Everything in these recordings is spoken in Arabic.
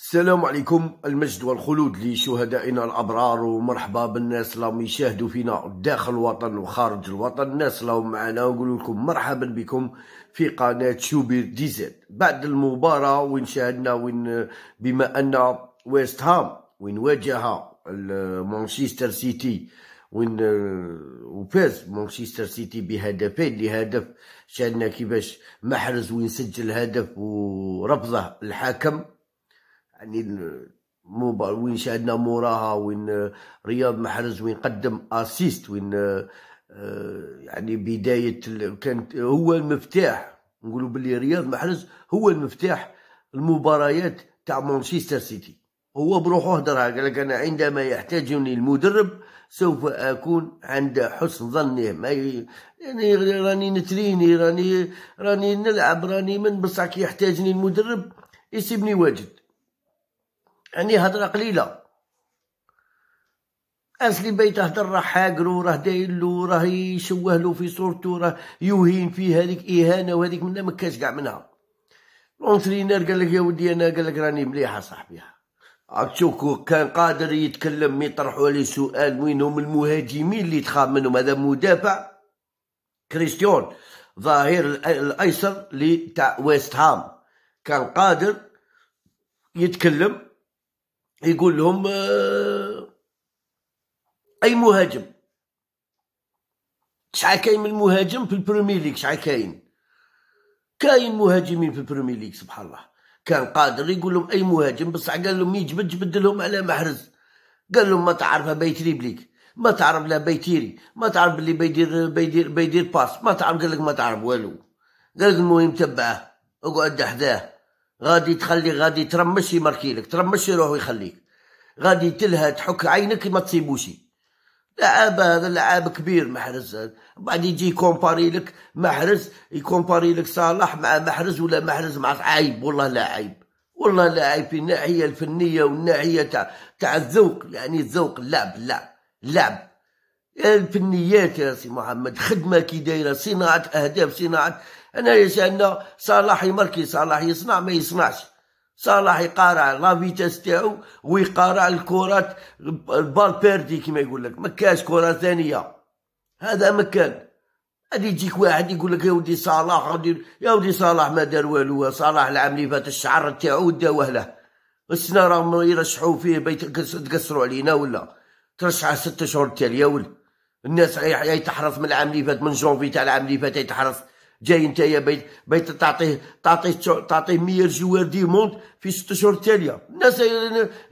السلام عليكم المجد والخلود لشهدائنا الابرار ومرحبا بالناس اللي راهم يشاهدوا فينا داخل الوطن وخارج الوطن الناس اللي راهم معنا نقول لكم مرحبا بكم في قناه شوبير ديزل بعد المباراه وين شاهدنا وين بما ان ويست هام وين واجه مانشستر سيتي وين وفاز مانشستر سيتي بهدفين لهدف شاهدنا كيفاش محرز وين سجل هدف ورفضه الحكم يعني المباراة وين شاهدنا موراها وين آه، رياض محرز وين قدم اسيست وين آه، آه، يعني بداية كانت هو المفتاح نقولوا باللي رياض محرز هو المفتاح المباريات تاع مانشستر سيتي هو بروحه هدرها قال لك انا عندما يحتاجني المدرب سوف اكون عند حسن ظنه ما يعني راني نتريني راني راني نلعب راني من بصح كي يحتاجني المدرب يسيبني واجد يعني هضره قليله اسلي بي هضر راه حاقرو راه داير له راه يشوه له في صورتو راه يوهين فيه هذيك اهانه وهذيك منها ما كاش كاع منها لونترينير قال لك يا ودي انا قال لك راني مليحه صاحبي عاد تشوف كان قادر يتكلم يطرحوا عليه سؤال وينهم المهاجمين اللي تخاف منهم هذا مدافع كريستيون ظهير الايسر لتاع تاع ويست هام كان قادر يتكلم يقول لهم آه، اي مهاجم شحال كاين من مهاجم في البريمير ليغ شحال كاين كاين مهاجمين في البريمير ليغ سبحان الله كان قادر يقول لهم اي مهاجم بصح قال لهم يجبد جبد لهم على محرز قال لهم ما تعرفها بيتري بليك ما تعرف لا بيتيري ما تعرف بلي بيدير بيدير بيدير باس ما تعرف قال لك ما تعرف والو قال لك المهم تبعه اقعد حداه غادي تخلي غادي ترمش يماركي لك ترمش يروح ويخليك غادي تلهى تحك عينك ما تصيبوش لعاب هذا لعاب كبير محرز بعد يجي يكومباري لك محرز يكومباري لك صالح مع محرز ولا محرز مع عيب والله لا عيب والله لا عيب في الناحيه الفنيه والناحيه تاع تاع الذوق يعني الذوق اللعب اللعب اللعب الفنيات يا سي محمد خدمه كي دايره صناعه اهداف صناعه انا لان صلاح يمركي صلاح يصنع ما يصنعش صلاح يقارع لا فيتاس تاعو ويقارع الكرات البال بيردي كيما يقول لك ما كاش كره ثانيه هذا مكان غادي يجيك واحد يقول لك يا ودي صلاح يا ودي صلاح ما دار والو صلاح العام اللي فات الشعر تاعو داوه له السنا راهم يرشحوا فيه تقصروا علينا ولا ترشحه ست شهور تاليه ولا الناس يتحرص من العام اللي فات من جونفي تاع العام اللي فات يتحرص جاي انت يا بيت بيت تعطيه تعطيه تعطيه 100 جوار دي موند في ست اشهر التاليه الناس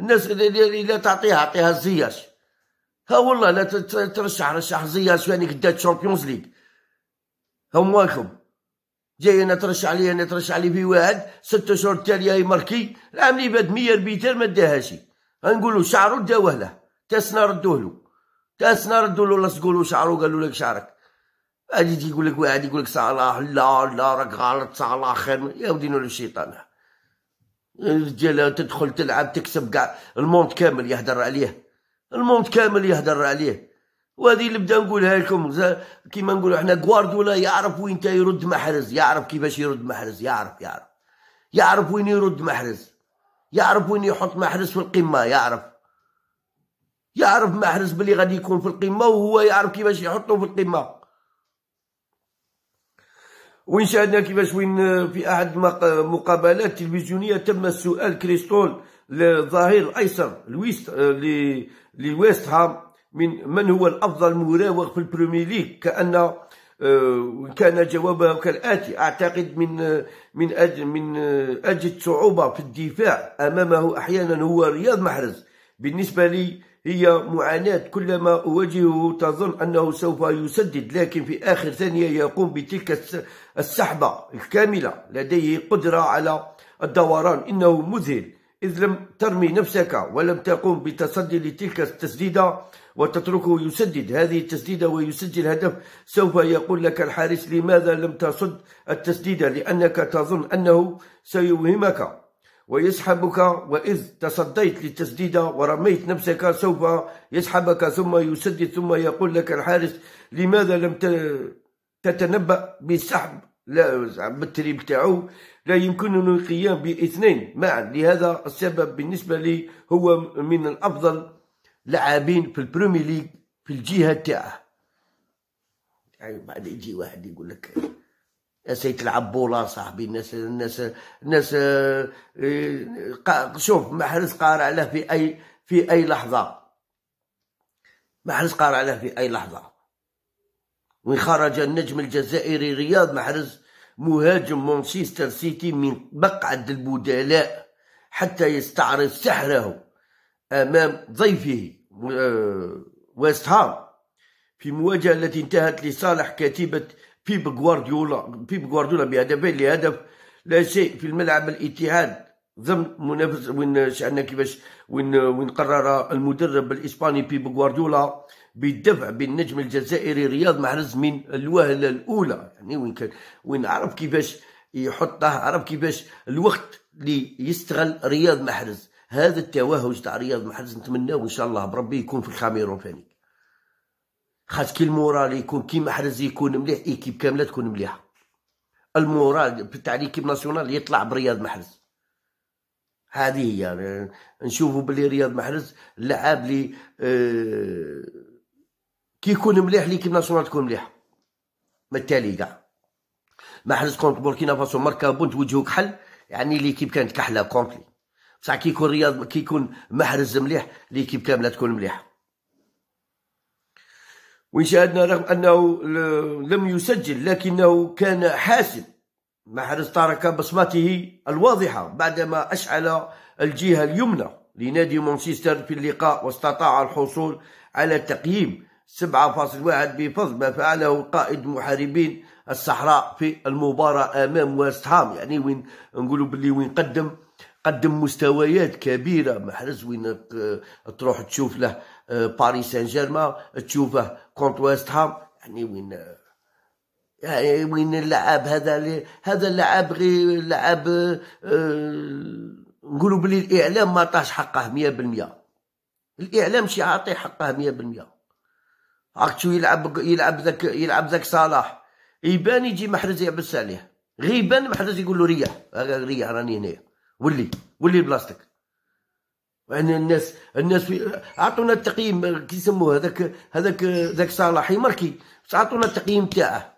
الناس الا تعطيها اعطيها الزياش ها والله لا ترشح رشح زياش يعني قدات شامبيونز ليغ ها مالكم جاي انا ترشح لي انا ترشح لي في واحد ست اشهر التاليه يمركي العام اللي بعد 100 بيتر ما داهاش غنقولوا شعرو داوه له تاسنا ردوه له تاسنا ردوا له لا له شعرو قالوا لك شعرك اجي تيقول لك واحد يقول لك صلاح لا لا راك غلط صلاح خير يا ودي ودينو الشيطان الرجال تدخل تلعب تكسب كاع الموند كامل يهدر عليه الموند كامل يهدر عليه وهذه اللي بدا نقولها لكم كيما نقولوا احنا غواردولا يعرف وين يرد محرز يعرف كيفاش يرد محرز يعرف يعرف يعرف وين يرد محرز يعرف وين يحط محرز في القمه يعرف يعرف محرز بلي غادي يكون في القمه وهو يعرف كيفاش يحطه في القمه وين شاهدنا كيفاش وين آه، في أحد المقابلات التلفزيونية تم السؤال كريستول الظهير الأيسر لويست آه، لويست هام من من هو الأفضل مراوغ في البريمير ليغ كأن آه، كان جوابه كالآتي أعتقد من من أجل من أجل صعوبه في الدفاع أمامه أحيانا هو رياض محرز بالنسبة لي هي معاناة كلما أواجهه تظن أنه سوف يسدد لكن في آخر ثانية يقوم بتلك السحبة الكاملة لديه قدرة على الدوران إنه مذهل إذ لم ترمي نفسك ولم تقوم بتصدي لتلك التسديدة وتتركه يسدد هذه التسديدة ويسجل هدف سوف يقول لك الحارس لماذا لم تصد التسديدة لأنك تظن أنه سيوهمك ويسحبك وإذ تصديت للتسديدة ورميت نفسك سوف يسحبك ثم يسدد ثم يقول لك الحارس لماذا لم تتنبأ بالسحب لا بالتري تاعو لا يمكنني القيام باثنين معا لهذا السبب بالنسبة لي هو من الأفضل لاعبين في البريمير ليج في الجهة تاعه يعني بعد يجي واحد يقول لك الناس يتلعب بولا صاحبي الناس الناس اه، الناس شوف محرز قارع له في اي في اي لحظه محرز قارع له في اي لحظه وين خرج النجم الجزائري رياض محرز مهاجم مانشستر سيتي من مقعد البدلاء حتى يستعرض سحره امام ضيفه اه، ويست هام في مواجهه التي انتهت لصالح كتيبه بيب غوارديولا بيب غوارديولا بهدفين لهدف لا شيء في الملعب الاتحاد ضمن منافس وين شعلنا كيفاش وين وين قرر المدرب الاسباني بيب غوارديولا بالدفع بالنجم الجزائري رياض محرز من الوهله الاولى يعني وين كان وين عرف كيفاش يحطه عرف كيفاش الوقت اللي يستغل رياض محرز هذا التوهج تاع رياض محرز نتمناه ان شاء الله بربي يكون في الخامير وفاني خاص كي المورال يكون كي محرز يكون مليح ايكيب كامله تكون مليحه المورال تاع ليكيب ناسيونال يطلع برياض محرز هذه هي يعني نشوفوا بلي رياض محرز لعاب لي آه كي يكون مليح ليكيب ناسيونال تكون مليحه ما التالي كاع محرز كونت بوركينا فاسو ماركا بونت وجهه كحل يعني ليكيب كانت كحله كومبلي بصح كي يكون رياض كي يكون محرز مليح ليكيب كامله تكون مليحه ويشاهدنا رغم أنه لم يسجل لكنه كان حاسم محرز ترك بصمته الواضحة بعدما أشعل الجهة اليمنى لنادي مانشستر في اللقاء واستطاع الحصول على تقييم 7.1 بفضل ما فعله قائد محاربين الصحراء في المباراة أمام ويست هام يعني وين نقولوا باللي وين قدم قدم مستويات كبيرة محرز وين تروح تشوف له باريس سان جيرمان تشوفه كونت ويست هام يعني وين يعني وين اللعاب هذا هذا اللعاب غير لعاب آه، نقولوا بلي الاعلام ما طاش حقه 100% الاعلام شي عاطي حقه 100% عرفت شو يلعب يلعب ذاك يلعب ذاك صلاح يبان يجي محرز يعبس عليه غيبان محرز يقول له ريح ريح راني هنايا ولي ولي بلاصتك وان الناس الناس في عطونا التقييم كي يسموه هذاك هذاك ذاك صلاحي مركي بس عطونا التقييم تاعه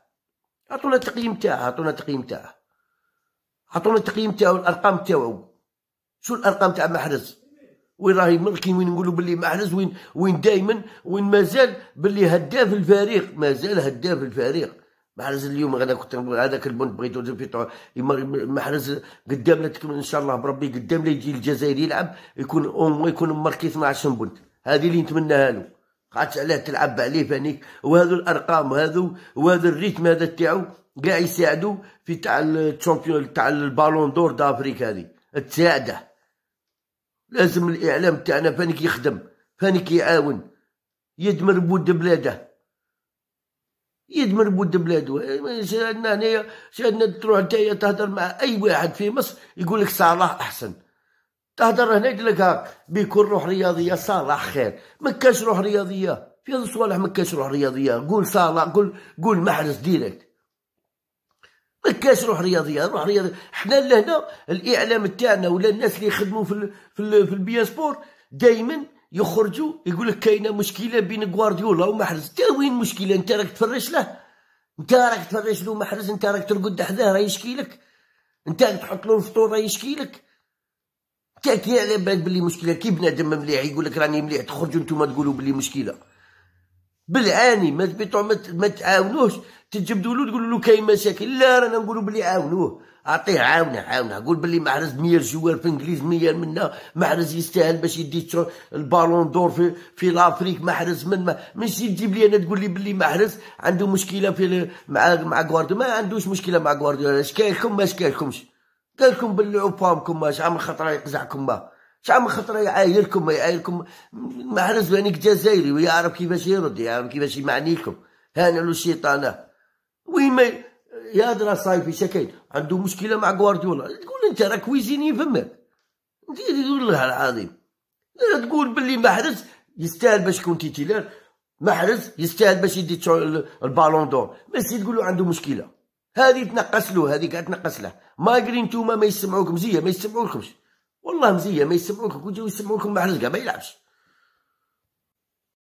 عطونا التقييم تاعه عطونا التقييم تاعه عطونا التقييم تاعو الارقام تاعو شو الارقام تاع محرز وين راهي مركي وين نقولوا باللي محرز وين وين دائما وين مازال باللي هداف الفريق مازال هداف الفريق محرز اليوم غدا كنت هذاك البنت بغيتو في محرز قدامنا تكمل ان شاء الله بربي قدامنا يجي الجزائر يلعب يكون اون يكون ماركي 12 بنت هذه اللي نتمناها له قعدت عليه تلعب عليه فانيك وهذو الارقام وهذو وهذا الريتم هذا تاعو كاع يساعدو في تاع الشامبيون تاع البالون دور دافريك هذه تساعده لازم الاعلام تاعنا فانيك يخدم فانيك يعاون يدمر بود بلاده يدمر بود بلاده سيادنا هنايا سيادنا تروح نتايا تهضر مع اي واحد في مصر يقول لك صلاح احسن تهضر هنا يقول لك هاك بيكون روح رياضيه صلاح خير ما كاش روح رياضيه في هذا الصوالح ما كاش روح رياضيه قول صلاح قول قول محرز ديريكت ما كاش روح رياضيه روح رياضيه حنا لهنا الاعلام تاعنا ولا الناس اللي يخدموا في ال في, ال في البيان سبور دائما يخرجوا يقول لك كاينه مشكله بين غوارديولا ومحرز انت وين المشكله انت راك تفرش له انت راك تفرش له محرز انت راك ترقد حداه راه يشكي لك انت راك تحط له الفطور راه يشكي لك انت كي على بالك بلي مشكله كي بنادم مليح يقول لك راني مليح تخرجوا انتم تقولوا بلي مشكله بالعاني ما تبيتو ما تعاونوش تجبدوا له تقولوا له كاين مشاكل لا رانا نقولوا بلي عاونوه اعطيه عاونه عاونه قول بلي محرز 100 جوار في انجليز 100 منا محرز يستاهل باش يدي البالون دور في في لافريك محرز من ما ماشي تجيب لي انا تقول لي بلي محرز عنده مشكله في مع مع غوارديولا ما عندوش مشكله مع غوارديولا كاينكم ما شكالكمش قال لكم بلعوا فامكم شحال من خطره يقزعكم ما شحال من خطره يعايركم ما يعايركم محرز بانك جزائري ويعرف كيفاش يرد يعرف كيفاش يمعني لكم هانا له الشيطانه وي ما يا صايفي شكاين عنده مشكله مع غوارديولا تقول انت راه كويزيني فماك انت تقول الله العظيم تقول باللي محرز يستاهل باش يكون تيلير محرز يستاهل باش يدي البالون دور بس تقولوا عنده مشكله هذه تنقص له هذه قاعد تنقص له قري نتوما ما يسمعوك مزيه ما يسمعوكمش والله مزيه ما يسمعوك وجاو يسمعوكم محرز كاع ما يلعبش